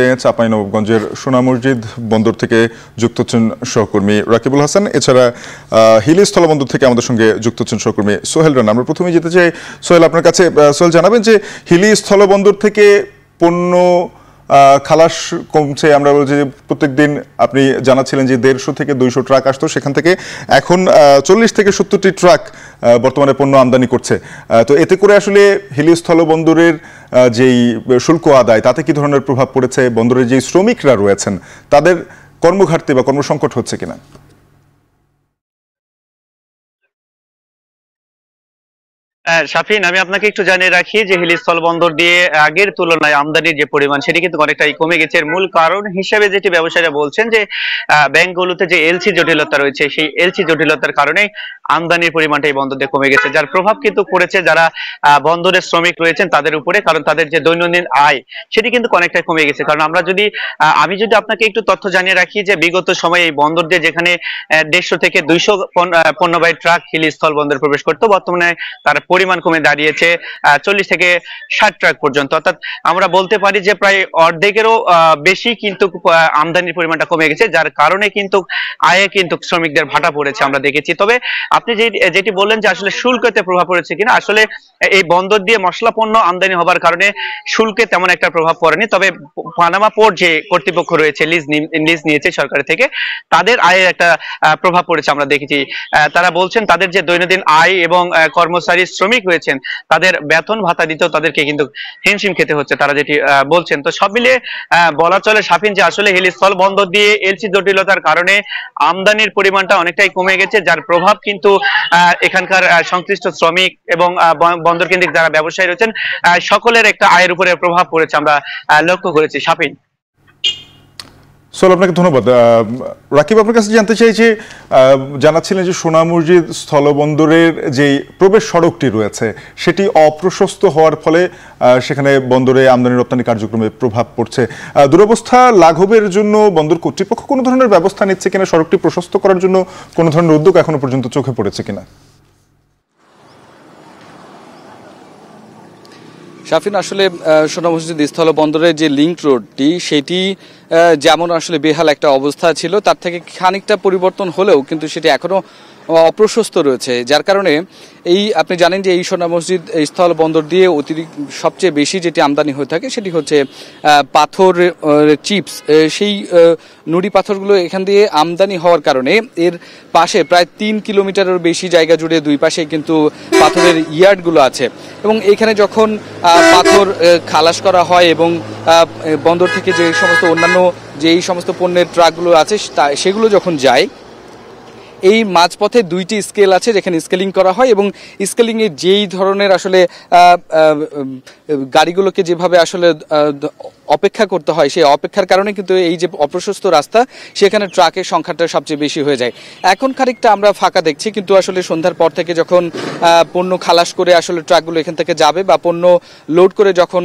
নবগঞ্জের সোনা মসজিদ বন্দর থেকে যুক্ত হচ্ছেন সহকর্মী রাকিবুল হাসান এছাড়া হিলি স্থলবন্দর থেকে আমাদের সঙ্গে যুক্ত হচ্ছেন সহকর্মী সোহেল রান আমরা প্রথমে যেতে চাই সোহেল আপনার কাছে সোহেল জানাবেন যে হিলি স্থলবন্দর থেকে পণ্য খালাস কমছে আমরা বলছি যে প্রত্যেক দিন আপনি জানাচ্ছিলেন যে দেড়শো থেকে দুইশো ট্রাক আসতো সেখান থেকে এখন চল্লিশ থেকে সত্তরটি ট্রাক বর্তমানে পণ্য আমদানি করছে তো এতে করে আসলে হিলিস্থল বন্দরের যেই শুল্ক আদায় তাতে কি ধরনের প্রভাব পড়েছে বন্দরের যেই শ্রমিকরা রয়েছেন তাদের কর্মঘাটতি বা কর্মসংকট হচ্ছে কিনা সাফিন আমি আপনাকে একটু জানিয়ে রাখি যে হিলিস্থল বন্দর দিয়ে আগের তুলনায় আমদানির যে পরিমাণ সেটি কিন্তু অনেকটাই কমে গেছে এর মূল কারণ হিসেবে যেটি ব্যবসায়ীরা বলছেন যে ব্যাংকগুলোতে যে এলসি জটিলতা রয়েছে সেই এলসি জটিলতার কারণে আমদানির পরিমাণটা এই বন্দরতে কমে গেছে যার প্রভাব কিন্তু পড়েছে যারা বন্দরের শ্রমিক রয়েছেন তাদের উপরে কারণ তাদের যে দৈনন্দিন আয় সেটি কিন্তু অনেকটাই কমে গেছে কারণ আমরা যদি আমি যদি আপনাকে একটু তথ্য জানিয়ে রাখি যে বিগত সময়ে এই বন্দর দিয়ে যেখানে দেড়শো থেকে দুইশো পণ্যবাহী ট্রাক হিলিস্থল বন্দরে প্রবেশ করতো বর্তমানে তারা পরিমাণ কমে দাঁড়িয়েছে চল্লিশ থেকে ষাট ট্রাক পর্যন্ত অর্থাৎ আমরা বলতে পারি যে প্রায় অর্ধেকেরও বেশি কিন্তু আমদানির পরিমাণটা কমে গেছে যার কারণে কিন্তু আয়ে কিন্তু শ্রমিকদের ভাটা পড়েছে আমরা দেখেছি তবে আপনি যে যেটি বললেন যে আসলে শুল্কতে প্রভাব পড়েছে কিনা আসলে এই বন্দর দিয়ে মশলা পণ্য আমদানি হবার কারণে শুল্কে তেমন একটা প্রভাব পড়েনি তবে পানামা পোর্ট যে কর্তৃপক্ষ রয়েছে লিজ লিজ নিয়েছে সরকারের থেকে তাদের আয়ের একটা প্রভাব পড়েছে আমরা দেখেছি তারা বলছেন তাদের যে দৈনন্দিন আয় এবং কর্মচারী শ্রমিক রয়েছেন তাদের বেতন ভাতা দিতেও তাদেরকে কিন্তু হিমশিম খেতে হচ্ছে তারা যেটি বলছেন তো সব মিলিয়ে বলা চলে সাফিন যে আসলে হেলিস্থল বন্ধ দিয়ে এলসি জটিলতার কারণে আমদানির পরিমাণটা অনেকটাই কমে গেছে যার প্রভাব কিন্তু এখানকার সংশ্লিষ্ট শ্রমিক এবং বন্দর কেন্দ্রিক যারা ব্যবসায়ী রয়েছেন সকলের একটা আয়ের উপরে প্রভাব পড়েছে আমরা লক্ষ্য করেছি সাফিন সোল আপনাকে ধন্যবাদ রাকিব আপনার কাছে জানতে চাই যে জানাচ্ছিলেন যে সোনা মসজিদ স্থলবন্দরের যে প্রবেশ সড়কটি রয়েছে সেটি অপ্রশস্ত হওয়ার ফলে সেখানে বন্দরে আমদানি রপ্তানি কার্যক্রমে প্রভাব পড়ছে দুরবস্থা লাঘবের জন্য বন্দর কর্তৃপক্ষ কোনো ধরনের ব্যবস্থা নিচ্ছে কিনা সড়কটি প্রশস্ত করার জন্য কোনো ধরনের উদ্যোগ এখনো পর্যন্ত চোখে পড়েছে কিনা শাফিন আসলে সোনা মসজিদ স্থল বন্দরের যে লিঙ্ক রোডটি সেটি যেমন আসলে বেহাল একটা অবস্থা ছিল তার থেকে খানিকটা পরিবর্তন হলেও কিন্তু সেটি এখনও অপ্রশস্ত রয়েছে যার কারণে এই আপনি জানেন যে এই সোনা মসজিদ স্থল বন্দর দিয়ে অতিরিক্ত সবচেয়ে বেশি যেটি আমদানি হয়ে থাকে সেটি হচ্ছে পাথর চিপস সেই নুড়ি পাথরগুলো এখান দিয়ে আমদানি হওয়ার কারণে এর পাশে প্রায় তিন কিলোমিটারের বেশি জায়গা জুড়ে দুই পাশে কিন্তু পাথরের ইয়ার্ডগুলো আছে এবং এখানে যখন পাথর খালাস করা হয় এবং বন্দর থেকে যে সমস্ত অন্যান্য যে এই সমস্ত পণ্যের ট্রাকগুলো আছে সেগুলো যখন যায় এই মাঝপথে দুইটি স্কেল আছে যেখানে স্কেলিং করা হয় এবং স্কেলিংয়ে যেই ধরনের আসলে গাড়িগুলোকে যেভাবে আসলে অপেক্ষা করতে হয় সেই অপেক্ষার কারণে কিন্তু এই যে অপ্রশস্ত রাস্তা সেখানে ট্রাকের সংখ্যাটা সবচেয়ে বেশি হয়ে যায় এখন খানিকটা আমরা ফাঁকা দেখছি কিন্তু আসলে সন্ধ্যার পর থেকে যখন পণ্য খালাস করে আসলে ট্রাকগুলো এখান থেকে যাবে বা পণ্য লোড করে যখন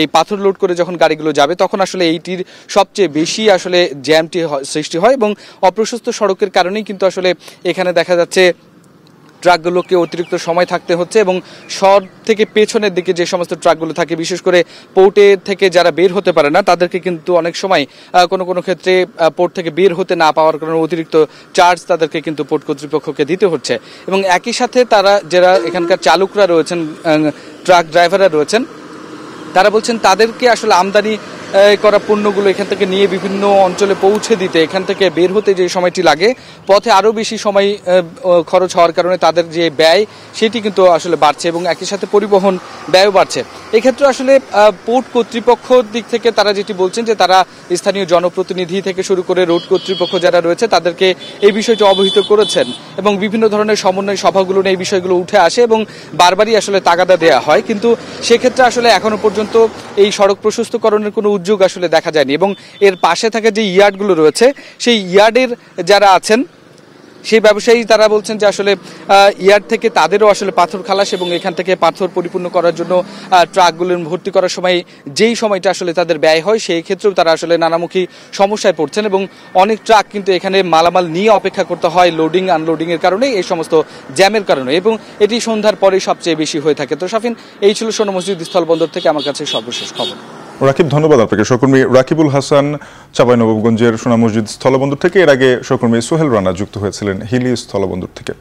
এই পাথর লোড করে যখন গাড়িগুলো যাবে তখন আসলে এইটির সবচেয়ে বেশি আসলে জ্যামটি সৃষ্টি হয় এবং অপ্রশস্ত সড়কের কারণেই কিন্তু আসলে এখানে দেখা যাচ্ছে ট্রাকগুলোকে অতিরিক্ত সময় থাকতে হচ্ছে এবং শহর থেকে পেছনের দিকে যে সমস্ত ট্রাকগুলো থাকে বিশেষ করে পোর্টে থেকে যারা বের হতে পারে না তাদেরকে কিন্তু অনেক সময় কোনো কোনো ক্ষেত্রে পোর্ট থেকে বের হতে না পাওয়ার কারণে অতিরিক্ত চার্জ তাদেরকে কিন্তু পোর্ট কর্তৃপক্ষকে দিতে হচ্ছে এবং একই সাথে তারা যারা এখানকার চালকরা রয়েছেন ট্রাক ড্রাইভাররা রয়েছেন তারা বলছেন তাদেরকে আসলে আমদানি করা পণ্যগুলো এখান থেকে নিয়ে বিভিন্ন অঞ্চলে পৌঁছে দিতে এখান থেকে বের হতে যে সময়টি লাগে পথে আরও বেশি সময় খরচ হওয়ার কারণে তাদের যে ব্যয় সেটি কিন্তু আসলে বাড়ছে এবং একই সাথে পরিবহন ব্যয়ও বাড়ছে এক্ষেত্রে আসলে পোর্ট কর্তৃপক্ষ দিক থেকে তারা যেটি বলছেন যে তারা স্থানীয় জনপ্রতিনিধি থেকে শুরু করে রোড কর্তৃপক্ষ যারা রয়েছে তাদেরকে এই বিষয়টি অবহিত করেছেন এবং বিভিন্ন ধরনের সমন্বয় সভাগুলো নিয়ে এই বিষয়গুলো উঠে আসে এবং বারবারই আসলে তাগাদা দেওয়া হয় কিন্তু সেক্ষেত্রে আসলে এখনো পর্যন্ত এই সড়ক প্রশস্তকরণের কোনো দুর্যোগ আসলে দেখা যায়নি এবং এর পাশে থাকা যে ইয়ার্ডগুলো রয়েছে সেই ইয়ার্ডের যারা আছেন সেই ব্যবসায়ী তারা বলছেন যে আসলে ইয়ার থেকে তাদেরও আসলে পাথর খালাস এবং এখান থেকে পাথর পরিপূর্ণ করার জন্য ট্রাকগুলো ভর্তি করার সময় যেই সময়টা আসলে তাদের ব্যয় হয় সেই ক্ষেত্রেও তারা আসলে নানামুখী সমস্যায় পড়ছেন এবং অনেক ট্রাক কিন্তু এখানে মালামাল নিয়ে অপেক্ষা করতে হয় লোডিং আনলোডিংয়ের কারণে এই সমস্ত জ্যামের কারণে এবং এটি সন্ধ্যার পরেই সবচেয়ে বেশি হয়ে থাকে তো সাফিন এই ছিল সোনা মসজিদ স্থলবন্দর থেকে আমার কাছে সর্বশেষ খবর রাকিব ধন্যবাদ আপনাকে সহকর্মী রাকিবুল হাসান চাঁপাইনবাবগঞ্জের সোনা মসজিদ স্থলবন্দর থেকে এর আগে সহকর্মী সোহেল রানা যুক্ত হয়েছিলেন হিলি স্থলবন্দর থেকে